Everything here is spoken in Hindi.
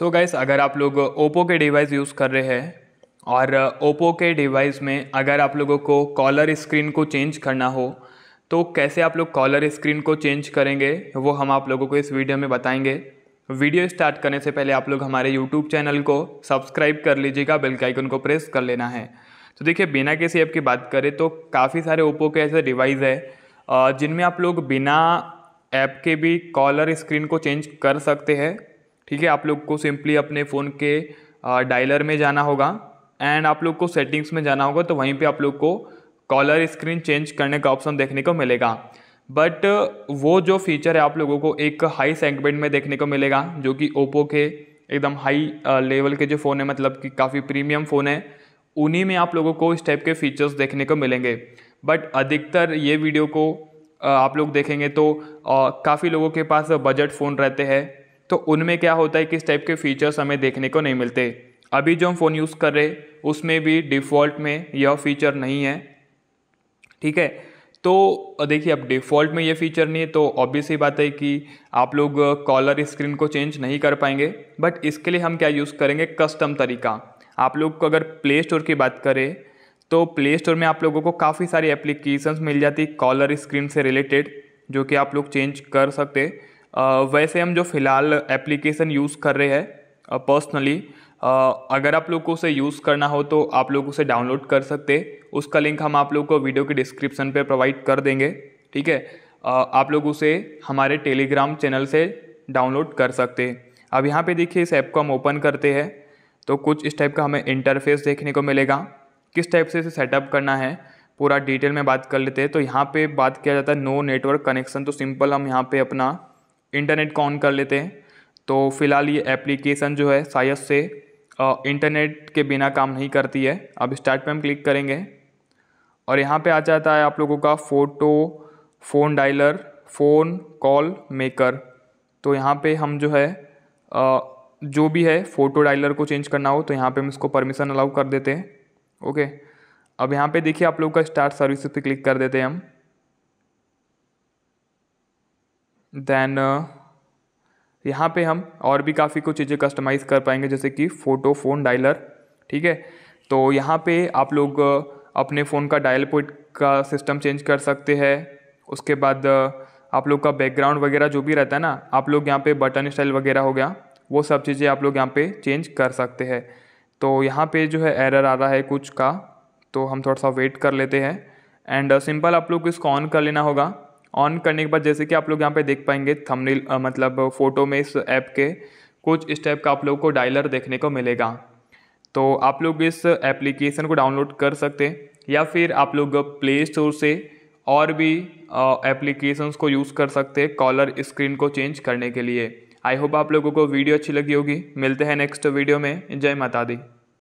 सो so गाइस अगर आप लोग ओप्पो के डिवाइस यूज़ कर रहे हैं और ओप्पो के डिवाइस में अगर आप लोगों को कॉलर स्क्रीन को चेंज करना हो तो कैसे आप लोग कॉलर स्क्रीन को चेंज करेंगे वो हम आप लोगों को इस वीडियो में बताएंगे वीडियो स्टार्ट करने से पहले आप लोग हमारे यूट्यूब चैनल को सब्सक्राइब कर लीजिएगा बेल के आइकन को प्रेस कर लेना है तो देखिए बिना किसी ऐप की बात करें तो काफ़ी सारे ओप्पो के ऐसे डिवाइस है जिनमें आप लोग बिना ऐप के भी कॉलर स्क्रीन को चेंज कर सकते हैं ठीक है आप लोग को सिंपली अपने फ़ोन के डायलर में जाना होगा एंड आप लोग को सेटिंग्स में जाना होगा तो वहीं पे आप लोग को कॉलर स्क्रीन चेंज करने का ऑप्शन देखने को मिलेगा बट वो जो फीचर है आप लोगों को एक हाई सेगमेंट में देखने को मिलेगा जो कि ओप्पो के एकदम हाई लेवल के जो फ़ोन है मतलब कि काफ़ी प्रीमियम फ़ोन है उन्हीं में आप लोगों को इस टाइप के फीचर्स देखने को मिलेंगे बट अधिकतर ये वीडियो को आप लोग देखेंगे तो काफ़ी लोगों के पास बजट फ़ोन रहते हैं तो उनमें क्या होता है किस टाइप के फीचर्स हमें देखने को नहीं मिलते अभी जो हम फ़ोन यूज़ कर रहे उसमें भी डिफ़ॉल्ट में यह फीचर नहीं है ठीक है तो देखिए अब डिफ़ॉल्ट में ये फीचर नहीं है तो ऑब्वियस ही बात है कि आप लोग कॉलर स्क्रीन को चेंज नहीं कर पाएंगे बट इसके लिए हम क्या यूज़ करेंगे कस्टम तरीका आप लोग को अगर प्ले स्टोर की बात करें तो प्ले स्टोर में आप लोगों को काफ़ी सारी एप्लीकेशंस मिल जाती कॉलर स्क्रीन से रिलेटेड जो कि आप लोग चेंज कर सकते वैसे हम जो फ़िलहाल एप्लीकेशन यूज़ कर रहे हैं पर्सनली अगर आप लोग को उसे यूज़ करना हो तो आप लोग उसे डाउनलोड कर सकते उसका लिंक हम आप लोग को वीडियो के डिस्क्रिप्शन पे प्रोवाइड कर देंगे ठीक है आप लोग उसे हमारे टेलीग्राम चैनल से डाउनलोड कर सकते अब यहाँ पे देखिए इस ऐप को हम ओपन करते हैं तो कुछ इस टाइप का हमें इंटरफेस देखने को मिलेगा किस टाइप से इसे सेटअप करना है पूरा डिटेल में बात कर लेते हैं तो यहाँ पे बात किया जाता है नो नेटवर्क कनेक्शन तो सिंपल हम यहाँ पे अपना इंटरनेट को ऑन कर लेते हैं तो फिलहाल ये एप्लीकेशन जो है साइस से इंटरनेट के बिना काम नहीं करती है अब स्टार्ट पे हम क्लिक करेंगे और यहाँ पे आ जाता है आप लोगों का photo phone dialer phone call maker तो यहाँ पे हम जो है आ, जो भी है फ़ोटो डायलर को चेंज करना हो तो यहाँ पे हम इसको परमिशन अलाउ कर देते हैं ओके अब यहाँ पे देखिए आप लोग का स्टार्ट सर्विस पे क्लिक कर देते हैं हम दैन uh, यहाँ पे हम और भी काफ़ी कुछ चीज़ें कस्टमाइज़ कर पाएंगे जैसे कि फ़ोटो फ़ोन डायलर ठीक है तो यहाँ पे आप लोग uh, अपने फ़ोन का डायल पॉइंट का सिस्टम चेंज कर सकते हैं उसके बाद uh, आप लोग का बैकग्राउंड वगैरह जो भी रहता है ना आप लोग यहाँ पे बटन स्टाइल वगैरह हो गया वो सब चीज़ें आप लोग यहाँ पे चेंज कर सकते हैं तो यहाँ पे जो है एरर आ रहा है कुछ का तो हम थोड़ा सा वेट कर लेते हैं एंड सिंपल आप लोग इसको ऑन कर लेना होगा ऑन करने के बाद जैसे कि आप लोग यहाँ पे देख पाएंगे थंबनेल मतलब फ़ोटो में इस ऐप के कुछ इस टाइप का आप लोग को डायलर देखने को मिलेगा तो आप लोग इस एप्लीकेशन को डाउनलोड कर सकते हैं या फिर आप लोग प्ले स्टोर से और भी एप्लीकेशंस को यूज़ कर सकते हैं कॉलर स्क्रीन को चेंज करने के लिए आई होप आप लोगों को वीडियो अच्छी लगी होगी मिलते हैं नेक्स्ट वीडियो में जय माता दी